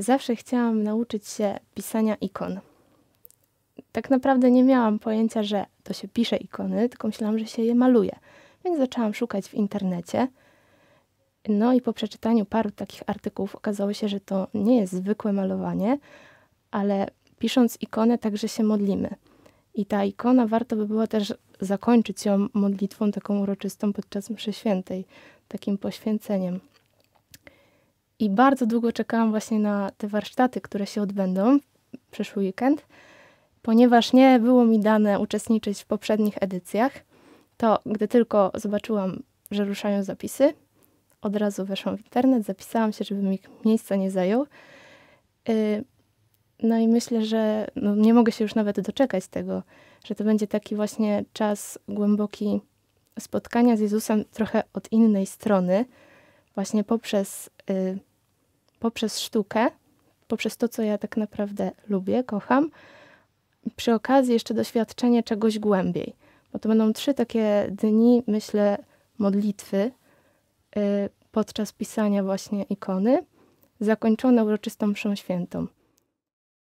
Zawsze chciałam nauczyć się pisania ikon. Tak naprawdę nie miałam pojęcia, że to się pisze ikony, tylko myślałam, że się je maluje. Więc zaczęłam szukać w internecie. No i po przeczytaniu paru takich artykułów okazało się, że to nie jest zwykłe malowanie, ale pisząc ikonę także się modlimy. I ta ikona warto by było też zakończyć ją modlitwą taką uroczystą podczas mszy świętej, takim poświęceniem. I bardzo długo czekałam właśnie na te warsztaty, które się odbędą w przyszły weekend, ponieważ nie było mi dane uczestniczyć w poprzednich edycjach. To gdy tylko zobaczyłam, że ruszają zapisy, od razu weszłam w internet, zapisałam się, żeby mi miejsca nie zajął. Y, no i myślę, że no nie mogę się już nawet doczekać tego, że to będzie taki właśnie czas głęboki spotkania z Jezusem trochę od innej strony, właśnie poprzez y, poprzez sztukę, poprzez to, co ja tak naprawdę lubię, kocham, przy okazji jeszcze doświadczenie czegoś głębiej. Bo to będą trzy takie dni, myślę, modlitwy y, podczas pisania właśnie ikony, zakończone uroczystą mszą świętą.